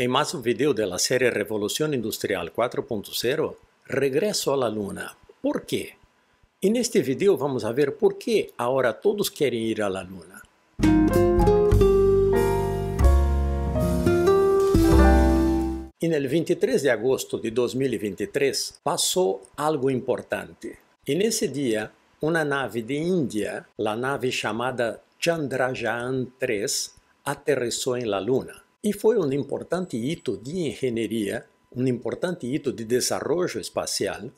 Em mais um vídeo da série Revolução Industrial 4.0, regresso à Luna. ¿Por quê? E neste vídeo vamos a ver por que agora todos querem ir à Luna. En 23 de agosto de 2023 passou algo importante. E nesse dia, uma nave de Índia, a nave chamada Chandrayaan 3, aterrissou em la Luna. Y fue un importante hito de ingeniería, un importante hito de desarrollo espacial,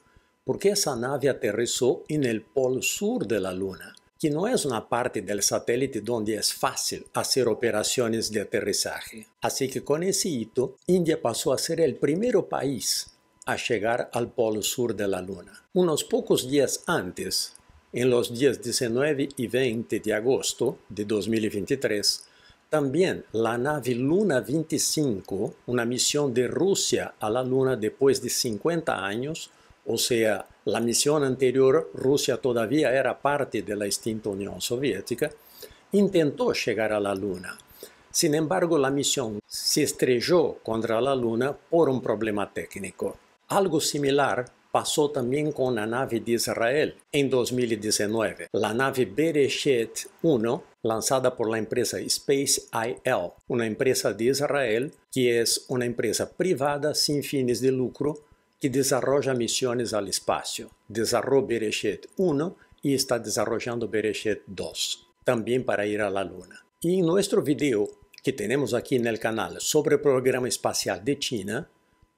porque esa nave aterrizó en el polo sur de la Luna, que no es una parte del satélite donde es fácil hacer operaciones de aterrizaje. Así que con ese hito, India pasó a ser el primer país a llegar al polo sur de la Luna. Unos pocos días antes, en los días 19 y 20 de agosto de 2023, também a nave Luna 25, uma missão de Rússia à la Luna depois de 50 anos, ou seja, a missão anterior Rússia todavía era parte da extinta União Soviética, tentou chegar à la Luna. Sin embargo, a missão se estrejou contra a Luna por um problema técnico. Algo similar passou também com a nave de Israel em 2019. A nave Bereshet 1 lançada por la empresa Space IL, uma empresa de Israel que é uma empresa privada sem fins de lucro que desarrolla missões al espaço. Desarrolló Bereshet 1 e está desarrollando Bereshet 2, também para ir à la Luna. E em nosso vídeo que temos aqui no canal sobre o programa espacial de China,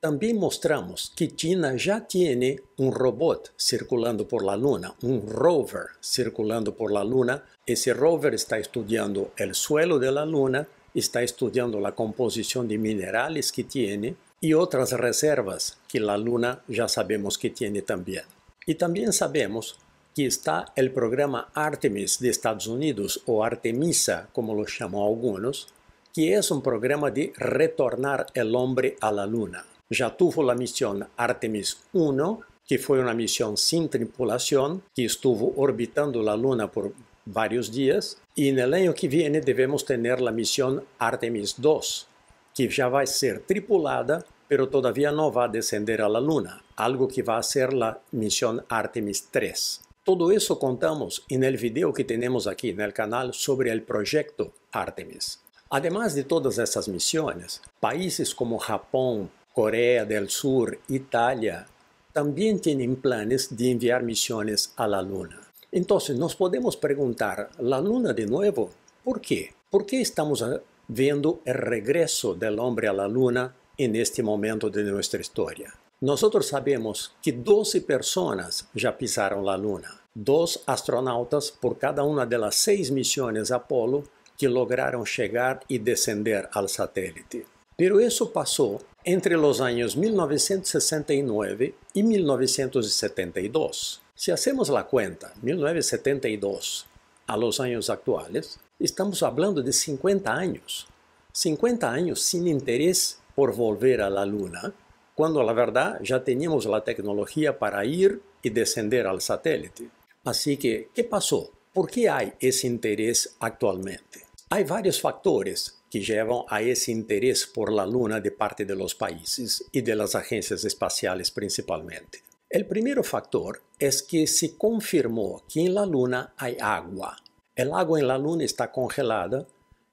También mostramos que China ya tiene un robot circulando por la Luna, un rover circulando por la Luna. Ese rover está estudiando el suelo de la Luna, está estudiando la composición de minerales que tiene y otras reservas que la Luna ya sabemos que tiene también. Y también sabemos que está el programa Artemis de Estados Unidos, o Artemisa, como lo llaman algunos, que es un programa de retornar el hombre a la Luna ya tuvo la misión Artemis 1, que fue una misión sin tripulación, que estuvo orbitando la Luna por varios días, y en el año que viene debemos tener la misión Artemis 2, que ya va a ser tripulada, pero todavía no va a descender a la Luna, algo que va a ser la misión Artemis 3. Todo eso contamos en el video que tenemos aquí en el canal sobre el proyecto Artemis. Además de todas esas misiones, países como Japón, Coreia del Sul, Itália, também têm planos de enviar missões à Luna. Então, nos podemos perguntar: ¿la Luna de novo? ¿Por quê? ¿Por que estamos vendo o regresso do homem à Luna en este momento de nossa história? Nós sabemos que 12 pessoas já pisaram a Luna, dois astronautas por cada uma das seis missões Apollo que lograram chegar e descender ao satélite. Pero isso passou entre os anos 1969 e 1972. Se hacemos a conta, 1972 a los anos atuais, estamos falando de 50 anos. 50 anos sem interesse por volver la Luna, quando na verdade já tínhamos a tecnologia para ir e descender ao satélite. Assim que, que passou? Por que há esse interesse atualmente? Há vários fatores que llevan a ese interés por la Luna de parte de los países y de las agencias espaciales principalmente. El primer factor es que se confirmó que en la Luna hay agua. El agua en la Luna está congelada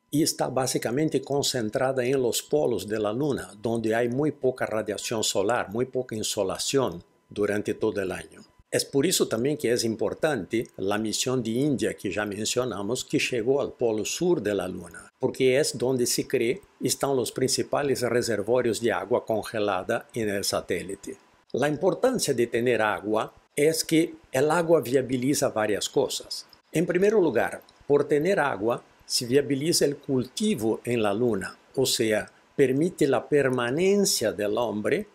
y está básicamente concentrada en los polos de la Luna, donde hay muy poca radiación solar, muy poca insolación durante todo el año. É por isso também que é importante a missão de Índia que já mencionamos, que chegou ao polo sul da Luna, porque é onde se crê estão os principais reservórios de água congelada no satélite. A importância de ter água é que a água viabiliza várias coisas. Em primeiro lugar, por ter água, se viabiliza o cultivo em la Luna, ou seja, permite a permanência do homem,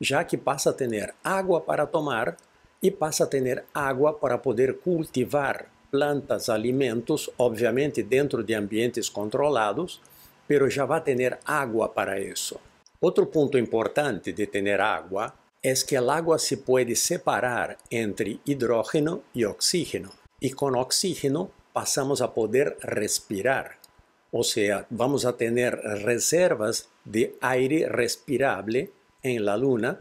já que passa a ter água para tomar e passa a ter água para poder cultivar plantas, alimentos, obviamente dentro de ambientes controlados, pero já vai ter água para isso. Outro ponto importante de ter água é que a água se pode separar entre hidrógeno e oxígeno, e com oxígeno passamos a poder respirar. Ou seja, vamos a ter reservas de aire respirable em la Luna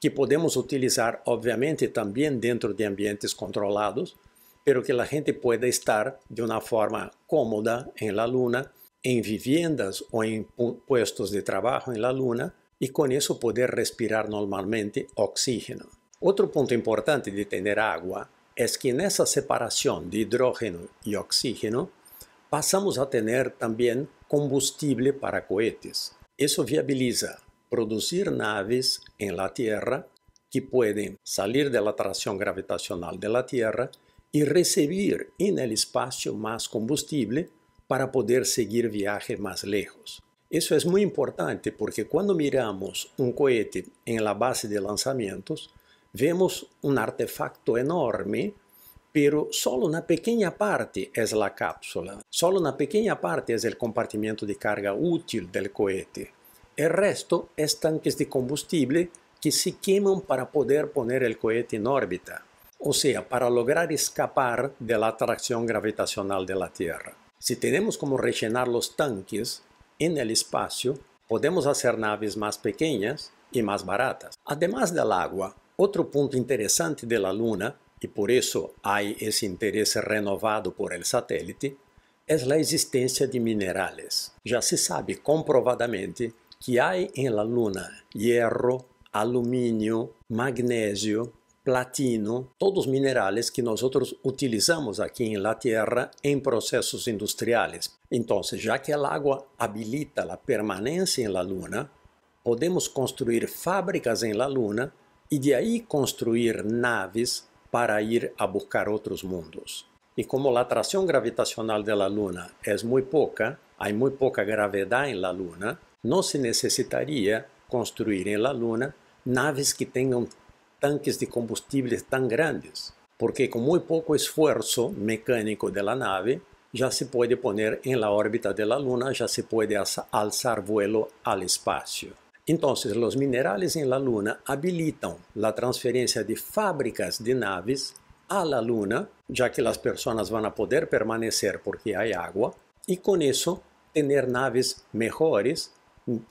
que podemos utilizar obviamente también dentro de ambientes controlados, pero que la gente pueda estar de una forma cómoda en la luna, en viviendas o en puestos de trabajo en la luna y con eso poder respirar normalmente oxígeno. Otro punto importante de tener agua es que en esa separación de hidrógeno y oxígeno pasamos a tener también combustible para cohetes. Eso viabiliza producir naves en la Tierra que pueden salir de la atracción gravitacional de la Tierra y recibir en el espacio más combustible para poder seguir viaje más lejos. Eso es muy importante porque cuando miramos un cohete en la base de lanzamientos, vemos un artefacto enorme, pero solo una pequeña parte es la cápsula, solo una pequeña parte es el compartimiento de carga útil del cohete. El resto es tanques de combustible que se queman para poder poner el cohete en órbita, o sea, para lograr escapar de la atracción gravitacional de la Tierra. Si tenemos como rellenar los tanques en el espacio, podemos hacer naves más pequeñas y más baratas. Además del agua, otro punto interesante de la Luna, y por eso hay ese interés renovado por el satélite, es la existencia de minerales. Ya se sabe comprobadamente que há em la Luna hierro, alumínio, magnésio, platino, todos minerais que nós outros utilizamos aqui em la Terra em processos industriais. Então, já que a água habilita a permanência em la Luna, podemos construir fábricas em la Luna e de aí construir naves para ir a buscar outros mundos. E como a atração gravitacional da Luna é muito pouca, há muito pouca gravidade em la Luna, não se necessitaria construir em La Luna naves que tenham tanques de combustíveis tão grandes, porque com muito pouco esforço mecânico da nave, já se pode poner em la órbita La Luna, já se pode alçar vuelo al espaço. Então, os minerais em la Luna habilitam a transferência de fábricas de naves à la Luna, já que as pessoas vão poder permanecer porque há água, e com isso, ter naves melhores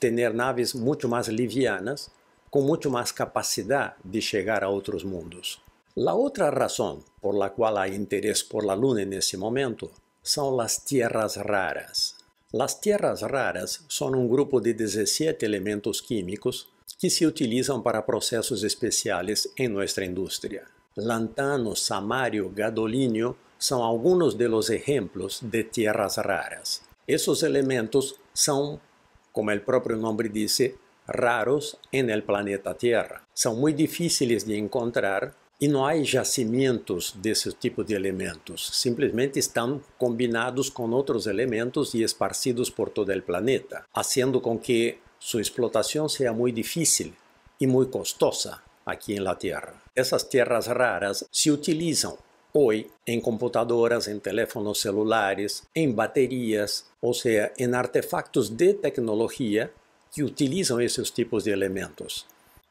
ter naves muito mais livianas, com muito mais capacidade de chegar a outros mundos. A outra razão por la qual há interesse por la Luna nesse momento são las tierras raras. Las tierras raras são um grupo de 17 elementos químicos que se utilizam para processos especiais em nuestra industria. Lantano, samário, gadolinio são alguns dos exemplos de tierras raras. Esses elementos são como el propio nombre dice, raros en el planeta Tierra. São muito difíceis de encontrar e não há jacimientos desse tipo de elementos. Simplesmente estão combinados com outros elementos e esparcidos por todo o planeta, fazendo com que sua explotação seja muito difícil e muito custosa aqui na Tierra Essas terras raras se utilizam hoy em computadoras, em teléfonos celulares, em baterias, ou seja, em artefatos de tecnologia que utilizam esses tipos de elementos.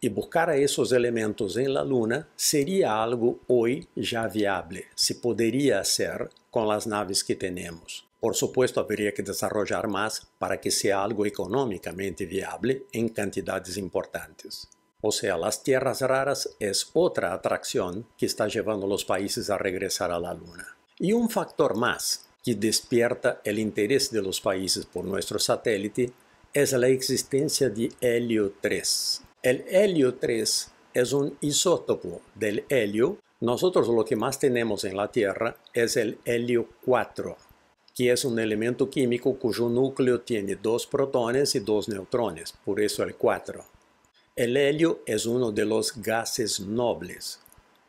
E buscar esses elementos em la Luna seria algo hoje já viável, se poderia ser com as naves que temos. Por supuesto, haveria que desarrollar mais para que seja algo economicamente viável em quantidades importantes. O sea, las tierras raras es otra atracción que está llevando a los países a regresar a la Luna. Y un factor más que despierta el interés de los países por nuestro satélite es la existencia de helio 3. El helio 3 es un isótopo del helio. Nosotros lo que más tenemos en la Tierra es el helio 4, que es un elemento químico cuyo núcleo tiene dos protones y dos neutrones, por eso el 4. El helio es uno de los gases nobles,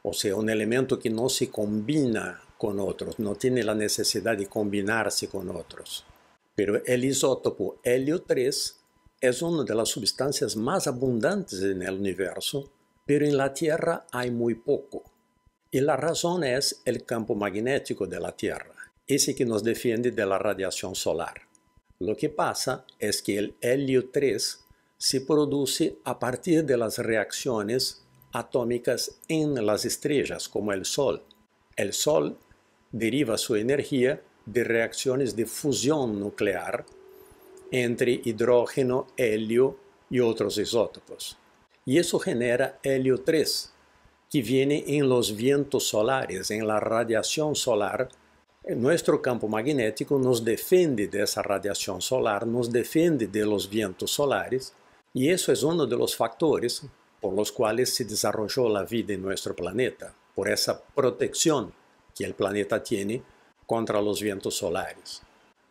o sea, un elemento que no se combina con otros, no tiene la necesidad de combinarse con otros. Pero el isótopo helio 3 es una de las sustancias más abundantes en el universo, pero en la Tierra hay muy poco. Y la razón es el campo magnético de la Tierra, ese que nos defiende de la radiación solar. Lo que pasa es que el helio 3 se produce a partir de las reacciones atómicas en las estrellas, como el Sol. El Sol deriva su energía de reacciones de fusión nuclear entre hidrógeno, helio y otros isótopos. Y eso genera helio 3, que viene en los vientos solares, en la radiación solar. Nuestro campo magnético nos defiende de esa radiación solar, nos defiende de los vientos solares y eso es uno de los factores por los cuales se desarrolló la vida en nuestro planeta, por esa protección que el planeta tiene contra los vientos solares.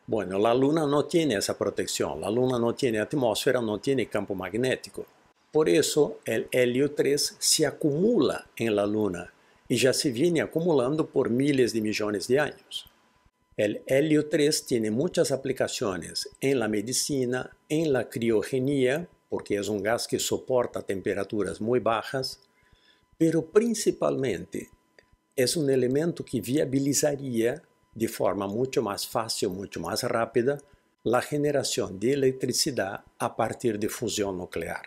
Bueno, la Luna no tiene esa protección, la Luna no tiene atmósfera, no tiene campo magnético. Por eso el helio 3 se acumula en la Luna y ya se viene acumulando por miles de millones de años. El helio 3 tiene muchas aplicaciones en la medicina, en la criogenía, porque es un gas que soporta temperaturas muy bajas, pero principalmente es un elemento que viabilizaría de forma mucho más fácil, mucho más rápida, la generación de electricidad a partir de fusión nuclear.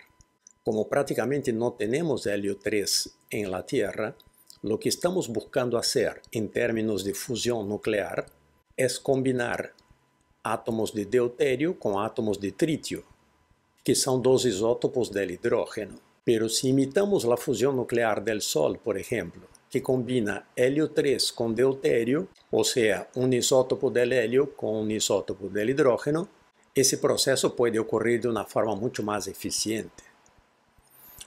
Como prácticamente no tenemos helio 3 en la Tierra, lo que estamos buscando hacer en términos de fusión nuclear es é combinar átomos de deuterio con átomos de tritio, que são dos isótopos del hidrógeno. Pero se imitamos a fusão nuclear do Sol, por exemplo, que combina helio 3 com deutério, ou seja, um isótopo del helio com um isótopo del hidrógeno, esse processo pode ocorrer de uma forma muito mais eficiente.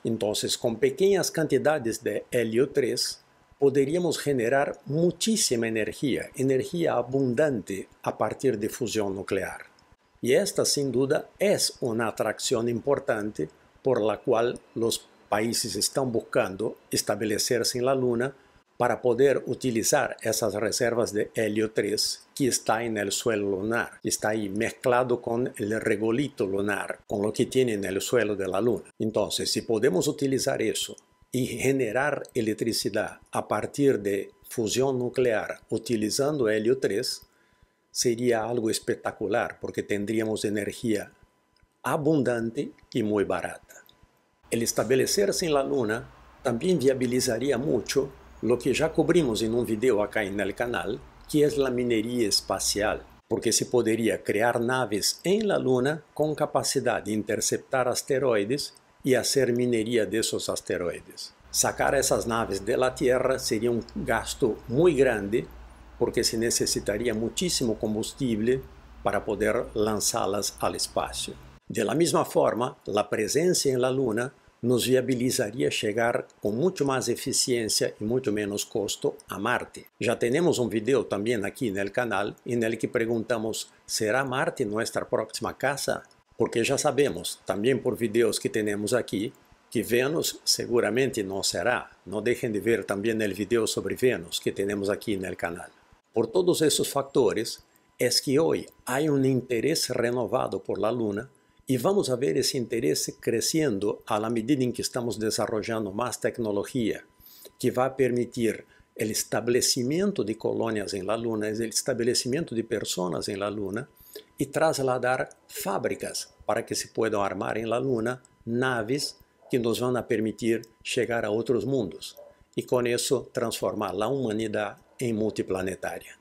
Então, com pequenas quantidades de helio 3, poderíamos generar muchísima energia, energia abundante a partir de fusão nuclear. Y esta sin duda es una atracción importante por la cual los países están buscando establecerse en la Luna para poder utilizar esas reservas de helio 3 que está en el suelo lunar, está ahí mezclado con el regolito lunar, con lo que tiene en el suelo de la Luna. Entonces, si podemos utilizar eso y generar electricidad a partir de fusión nuclear utilizando helio 3, seria algo espetacular porque tendríamos energia abundante e muito barata. El establecerse en la Luna também viabilizaria muito lo que já cubrimos em um vídeo acá en el canal, que é a mineria espacial, porque se poderia criar naves em la Luna com capacidade de interceptar asteroides e fazer mineria de asteroides. Sacar essas naves da Terra seria um gasto muito grande porque se necesitaría muchísimo combustible para poder lanzarlas al espacio. De la misma forma, la presencia en la Luna nos viabilizaría llegar con mucho más eficiencia y mucho menos costo a Marte. Ya tenemos un video también aquí en el canal en el que preguntamos, ¿será Marte nuestra próxima casa? Porque ya sabemos, también por videos que tenemos aquí, que Venus seguramente no será. No dejen de ver también el video sobre Venus que tenemos aquí en el canal. Por todos esses fatores, é que hoje há um interesse renovado por la Luna e vamos a ver esse interesse crescendo à medida em que estamos desenvolvendo mais tecnologia que vai permitir o estabelecimento de colônias em la Luna, o estabelecimento de pessoas em la Luna e trasladar fábricas para que se possam armar em la Luna naves que nos vão permitir chegar a outros mundos e com isso transformar a humanidade em multiplanetária.